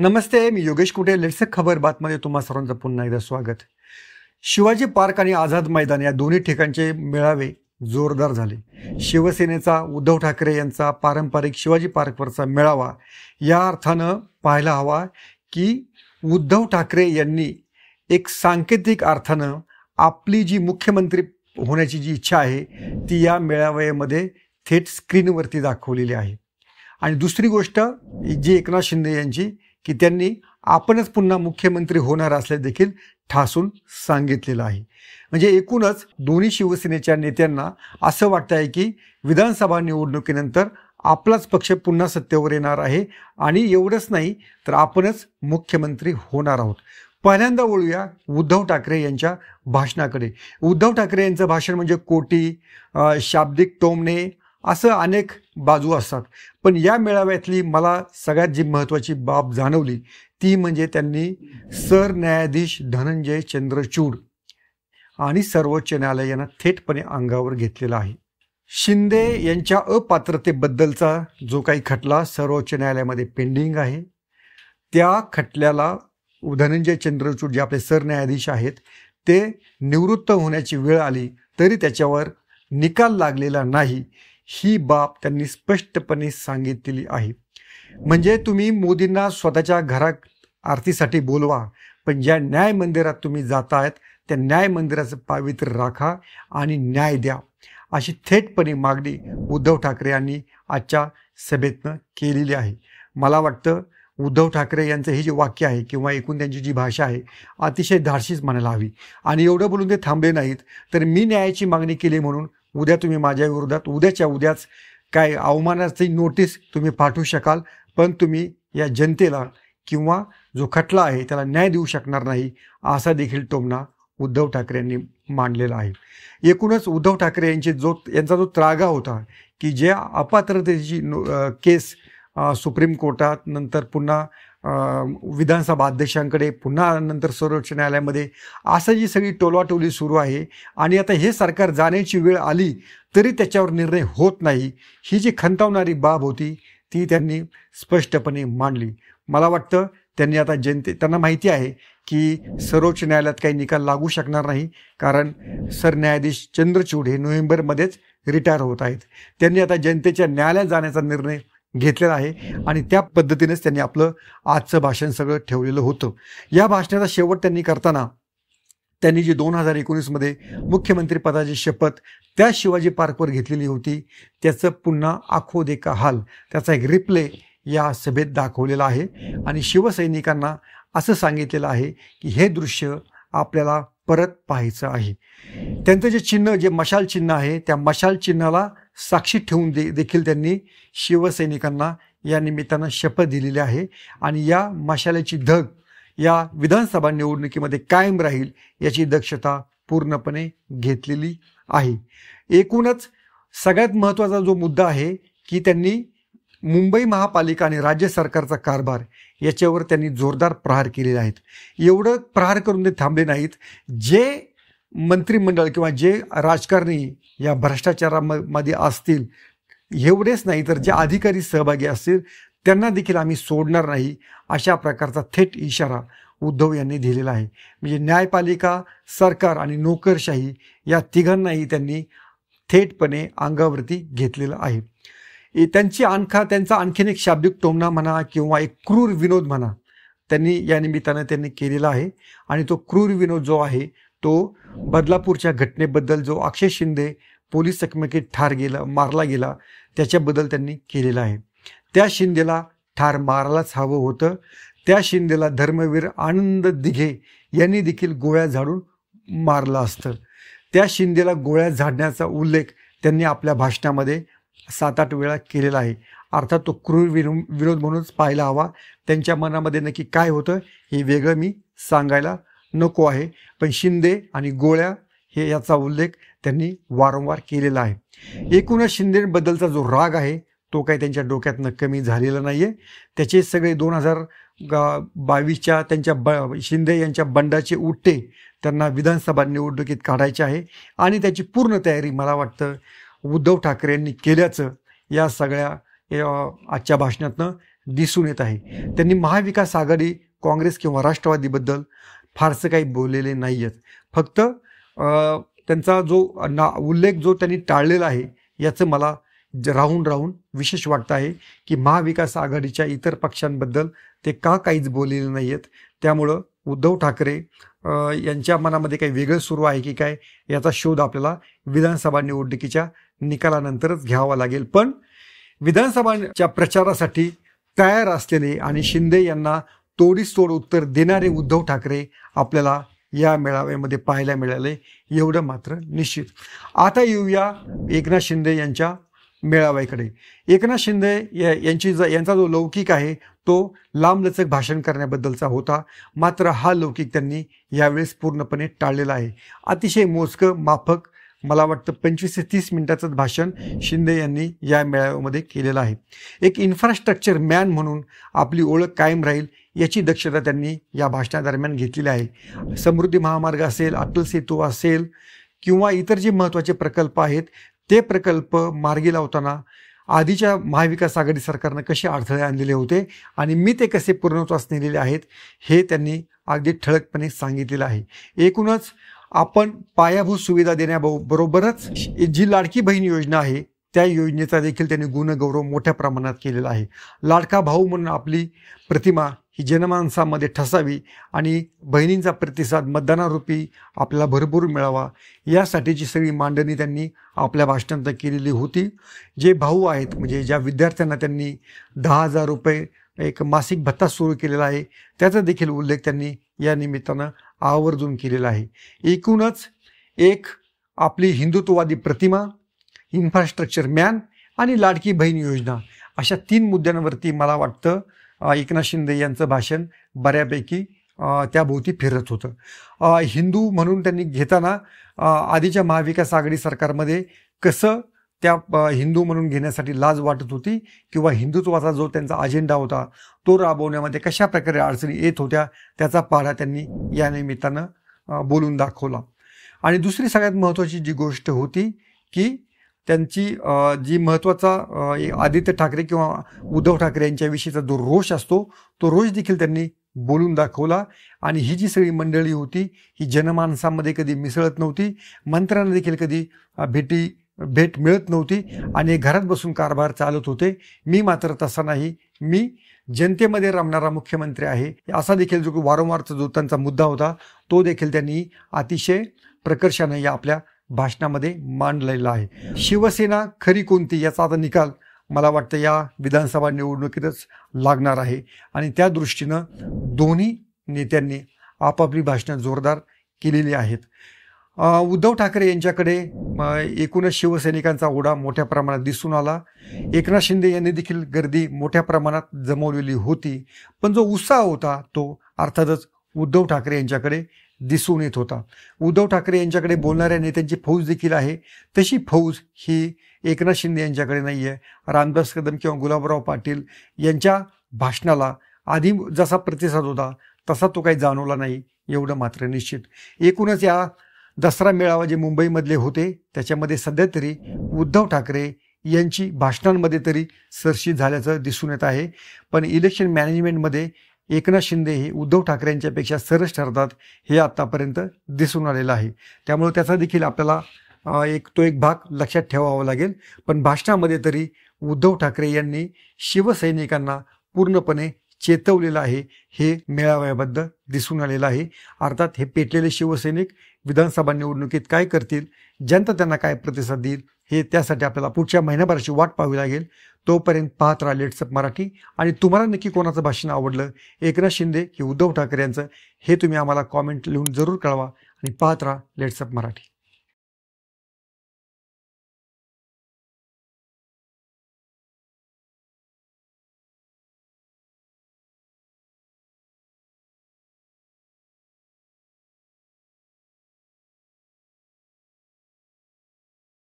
नमस्ते मी योगेश कुटे लेटसक खबर बातमध्ये तुम्हा सर्वांचं पुन्हा एकदा स्वागत शिवाजी पार्क आणि आझाद मैदान या दोन्ही ठिकाणचे मेळावे जोरदार झाले शिवसेनेचा उद्धव ठाकरे यांचा पारंपरिक शिवाजी पार्कवरचा मेळावा या अर्थानं पाहायला हवा की उद्धव ठाकरे यांनी एक सांकेतिक अर्थानं आपली जी मुख्यमंत्री होण्याची जी इच्छा आहे ती या मेळाव्यामध्ये थेट स्क्रीनवरती दाखवलेली आहे आणि दुसरी गोष्ट जी एकनाथ शिंदे यांची की त्यांनी आपणच पुन्हा मुख्यमंत्री होणार असल्या देखील ठासून सांगितलेलं आहे म्हणजे एकूणच दोन्ही शिवसेनेच्या नेत्यांना असं वाटतं आहे की विधानसभा निवडणुकीनंतर आपलाच पक्ष पुन्हा सत्तेवर येणार आहे आणि एवढंच नाही तर आपणच मुख्यमंत्री होणार आहोत पहिल्यांदा वळूया उद्धव ठाकरे यांच्या भाषणाकडे उद्धव ठाकरे यांचं भाषण म्हणजे कोटी शाब्दिक टोमणे असं अनेक बाजू असतात पण या मेळाव्यातली मला सगळ्यात जी महत्त्वाची बाब जाणवली ती म्हणजे त्यांनी सरन्यायाधीश धनंजय चंद्रचूड आणि सर्वोच्च न्यायालय यांना थेटपणे अंगावर घेतलेला आहे शिंदे यांच्या अपात्रतेबद्दलचा जो काही खटला सर्वोच्च न्यायालयामध्ये पेंडिंग आहे त्या खटल्याला धनंजय चंद्रचूड जे आपले सरन्यायाधीश आहेत ते निवृत्त होण्याची वेळ आली तरी त्याच्यावर निकाल लागलेला नाही ही बाब त्यांनी स्पष्टपणे सांगितलेली आहे म्हणजे तुम्ही मोदींना स्वतःच्या घरा आरतीसाठी बोलवा पण ज्या न्याय मंदिरात तुम्ही जातायत त्या न्याय मंदिराचं पावित्र्य राखा आणि न्याय द्या अशी थेटपणे मागणी उद्धव ठाकरे यांनी आजच्या सभेतनं केलेली आहे मला वाटतं उद्धव ठाकरे यांचं हे जे वाक्य आहे किंवा एकूण त्यांची जी भाषा आहे अतिशय धाडशीच म्हणायला हवी आणि एवढं बोलून ते थांबले नाहीत तर मी न्यायाची मागणी केली म्हणून उद्या तुम्ही माझ्या विरोधात उद्याच्या उद्याच काय अवमानाची नोटीस तुम्ही पाठवू शकाल पण तुम्ही या जनतेला किंवा जो खटला आहे त्याला न्याय देऊ शकणार नाही असा देखील टोमणा उद्धव ठाकरे यांनी मांडलेला आहे एकूणच उद्धव ठाकरे यांची जो यांचा जो त्रागा होता की ज्या अपात्रतेची नो केस सुप्रीम कोर्टात नंतर पुन्हा विधानसभा अध्यक्षांकडे पुन्हा नंतर सर्वोच्च न्यायालयामध्ये असं जी सगळी टोलवाटोली सुरू आहे आणि आता हे सरकार जाण्याची वेळ आली तरी त्याच्यावर निर्णय होत नाही ही जी खंतावणारी बाब होती ती त्यांनी स्पष्टपणे मांडली मला वाटतं त्यांनी आता जनते त्यांना माहिती आहे की सर्वोच्च न्यायालयात काही निकाल लागू शकणार नाही कारण सरन्यायाधीश चंद्रचूड हे नोव्हेंबरमध्येच रिटायर होत आहेत त्यांनी आता जनतेच्या न्यायालयात जाण्याचा निर्णय घेतलेला आहे आणि त्या पद्धतीनेच त्यांनी आपलं आजचं भाषण सगळं ठेवलेलं होतं या भाषणाचा शेवट त्यांनी करताना त्यांनी जी दोन हजार एकोणीसमध्ये मुख्यमंत्री पदाची शपथ त्या शिवाजी पार्कवर घेतलेली होती त्याचं पुन्हा आखो देखा हाल त्याचा एक रिप्ले या सभेत दाखवलेला आहे आणि शिवसैनिकांना असं सांगितलेलं आहे की हे दृश्य आपल्याला परत पाहायचं आहे त्यांचं जे चिन्ह जे मशाल चिन्ह आहे त्या मशाल चिन्हाला साक्षी ठेवून दे देखील त्यांनी शिवसैनिकांना या निमित्तानं शपथ दिलेली आहे आणि या मशाल्याची धग या विधानसभा निवडणुकीमध्ये कायम राहील याची दक्षता पूर्णपणे घेतलेली आहे एकूणच सगळ्यात महत्त्वाचा जो मुद्दा आहे की त्यांनी मुंबई महापालिका आणि राज्य सरकारचा कारभार याच्यावर त्यांनी जोरदार प्रहार केलेले आहेत एवढं प्रहार करून ते थांबले नाहीत जे मंत्रिमंडळ किंवा जे राजकारणी या भ्रष्टाचारामध्ये असतील एवढेच नाही तर जे अधिकारी सहभागी असतील त्यांना देखील आम्ही सोडणार नाही अशा प्रकारचा थेट इशारा उद्धव यांनी दिलेला आहे म्हणजे न्यायपालिका सरकार आणि नोकरशाही या तिघांनाही त्यांनी थेटपणे अंगावरती घेतलेलं आहे त्यांची आणखा त्यांचा आणखीन एक शाब्दिक टोमणा म्हणा किंवा एक क्रूर विनोद म्हणा त्यांनी या निमित्तानं त्यांनी केलेला आहे आणि तो क्रूर विनोद जो आहे तो बदलापूरच्या घटनेबद्दल जो अक्षय शिंदे पोलीस चकमकीत ठार गेला मारला गेला त्याच्याबद्दल त्यांनी केलेला आहे त्या शिंदेला ठार मारायलाच हवं होतं त्या शिंदेला धर्मवीर आनंद दिघे यांनी देखील गोळ्या झाडून मारलं असतं त्या शिंदेला गोळ्या झाडण्याचा उल्लेख त्यांनी आपल्या भाषणामध्ये सात आठ वेळा केलेला आहे अर्थात तो क्रूर विरोध म्हणूनच पाहायला हवा त्यांच्या मनामध्ये नक्की काय होतं हे वेगळं मी सांगायला नको आहे पण शिंदे आणि गोळ्या हे याचा उल्लेख त्यांनी वारंवार केलेला आहे एकूणच शिंदेबद्दलचा जो राग आहे तो काही त्यांच्या डोक्यातनं कमी झालेला नाही आहे त्याचे सगळे दोन हजार बावीसच्या त्यांच्या ब शिंदे यांच्या बंडाचे उट्टे त्यांना विधानसभा निवडणुकीत काढायचे आहे आणि त्याची पूर्ण तयारी मला वाटतं उद्धव ठाकरे यांनी केल्याचं या सगळ्या आजच्या भाषणातनं दिसून येत आहे त्यांनी महाविकास आघाडी काँग्रेस किंवा राष्ट्रवादीबद्दल फारसं काही बोललेले नाही आहेत फक्त त्यांचा जो ना उल्लेख जो त्यांनी टाळलेला आहे याचं मला ज राहून राहून विशेष वाटतं आहे की महाविकास आघाडीच्या इतर पक्षांबद्दल ते का काहीच बोललेले नाही आहेत त्यामुळं उद्धव ठाकरे यांच्या मनामध्ये काही वेगळं सुरू आहे की काय याचा शोध आपल्याला विधानसभा निवडणुकीच्या निकालानंतरच घ्यावा लागेल पण विधानसभाच्या प्रचारासाठी तयार असलेले आणि शिंदे यांना तोड उत्तर देणारे उद्धव ठाकरे आपल्याला या मेळाव्यामध्ये पाहायला मिळाले एवढं मात्र निश्चित आता येऊया एकनाथ शिंदे यांच्या मेळाव्याकडे एकनाथ शिंदे या यांची ज यांचा जो लौकिक आहे तो लांबलचक भाषण करण्याबद्दलचा होता मात्र हा लौकिक त्यांनी यावेळेस पूर्णपणे टाळलेला आहे अतिशय मोजकं माफक मला वाटतं पंचवीस ते तीस मिनिटाचं भाषण शिंदे यांनी या मेळाव्यामध्ये केलेलं आहे एक इन्फ्रास्ट्रक्चर मॅन म्हणून आपली ओळख कायम राहील याची दक्षता त्यांनी या भाषणादरम्यान घेतलेली आहे समृद्धी महामार्ग असेल अटल सेतू असेल किंवा इतर जे महत्त्वाचे प्रकल्प आहेत ते प्रकल्प मार्गी लावताना आधीच्या महाविकास आघाडी सरकारनं कसे अडथळे आणलेले होते आणि मी ते कसे पूर्णत्वास नेलेले आहेत हे त्यांनी अगदी ठळकपणे सांगितलेलं आहे एकूणच आपण पायाभूत सुविधा देण्याबरोबरच जी लाडकी बहीण योजना आहे त्या योजनेचा देखील त्यांनी गुणगौरव मोठ्या प्रमाणात केलेला आहे लाडका भाऊ म्हणून आपली प्रतिमा ही जनमानसामध्ये ठसावी आणि बहिणींचा प्रतिसाद मतदानारूपी आपल्याला भरपूर मिळावा यासाठीची सगळी मांडणी त्यांनी आपल्या भाषणात केलेली होती जे भाऊ आहेत म्हणजे ज्या विद्यार्थ्यांना त्यांनी दहा हजार रुपये एक मासिक भत्ता सुरू केलेला आहे त्याचा देखील उल्लेख त्यांनी या निमित्तानं आवर्जून केलेला आहे एकूणच एक आपली हिंदुत्ववादी प्रतिमा इन्फ्रास्ट्रक्चर मॅन आणि लाडकी बहीण योजना अशा तीन मुद्द्यांवरती मला वाटतं एकनाथ शिंदे यांचं भाषण बऱ्यापैकी त्याभोवती फिरत होतं हिंदू म्हणून त्यांनी घेताना आधीच्या महाविकास आघाडी सरकारमध्ये कसं त्या हिंदू म्हणून घेण्यासाठी लाज वाटत होती किंवा हिंदुत्वाचा जो त्यांचा अजेंडा होता तो राबवण्यामध्ये कशा प्रकारे अडचणी येत होत्या त्याचा पाढा त्यांनी या निमित्तानं बोलून दाखवला आणि दुसरी सगळ्यात महत्त्वाची जी गोष्ट होती की त्यांची जी महत्त्वाचा आदित्य ठाकरे किंवा उद्धव ठाकरे यांच्याविषयीचा जो रोष असतो तो रोष देखील त्यांनी बोलून दाखवला आणि ही जी सगळी मंडळी होती ही जनमानसामध्ये कधी मिसळत नव्हती मंत्र्यांना देखील कधी भेटी भेट मिळत नव्हती आणि घरात बसून कारभार चालत होते मी मात्र तसा नाही मी जनतेमध्ये रमणारा मुख्यमंत्री आहे असा देखील जो वारंवारचा जो त्यांचा मुद्दा होता तो देखील त्यांनी अतिशय प्रकर्षाने या आपल्या भाषणामध्ये मांडलेला आहे शिवसेना खरी कोणती याचा आता निकाल मला वाटतं या विधानसभा निवडणुकीतच लागणार आहे आणि त्या दृष्टीनं दोन्ही नेत्यांनी आपापली भाषणं जोरदार केलेली आहेत उद्धव ठाकरे यांच्याकडे एकूणच शिवसैनिकांचा ओढा मोठ्या प्रमाणात दिसून आला एकनाथ शिंदे यांनी देखील गर्दी मोठ्या प्रमाणात जमवलेली होती पण जो उत्साह होता तो अर्थातच उद्धव ठाकरे यांच्याकडे दिसून येत होता उद्धव ठाकरे यांच्याकडे बोलणाऱ्या नेत्यांची फौज देखील आहे तशी फौज ही एकनाथ शिंदे यांच्याकडे नाही आहे रामदास कदम किंवा गुलाबराव पाटील यांच्या भाषणाला आधी जसा प्रतिसाद होता तसा तो काही जाणवला नाही एवढं मात्र निश्चित एकूणच या दसरा मेळावा जे मुंबईमधले होते त्याच्यामध्ये सध्या तरी उद्धव ठाकरे यांची भाषणांमध्ये तरी सरशी झाल्याचं दिसून येत आहे पण इलेक्शन मॅनेजमेंटमध्ये एकनाथ शिंदे हे उद्धव ठाकरेंच्यापेक्षा सरस ठरतात हे आत्तापर्यंत दिसून आलेलं आहे त्यामुळे त्याचा देखील आपल्याला एक तो एक भाग लक्षात ठेवावा लागेल पण भाषणामध्ये तरी उद्धव ठाकरे यांनी शिवसैनिकांना पूर्णपणे चेतवलेलं आहे हे मेळाव्याबद्दल दिसून आलेलं आहे अर्थात हे पेटलेले शिवसैनिक विधानसभा निवडणुकीत काय करतील जनता त्यांना काय प्रतिसाद देईल हे त्यासाठी आपल्याला पुढच्या महिन्याभराची वाट पाहावी लागेल तोपर्यंत पाहत राहा लेट्सअप मराठी आणि तुम्हाला नक्की कोणाचं भाषण आवडलं एकनाथ शिंदे की उद्धव ठाकरे यांचं हे तुम्ही आम्हाला कॉमेंट लिहून जरूर कळवा आणि पाहत राहा लेट्सअप मराठी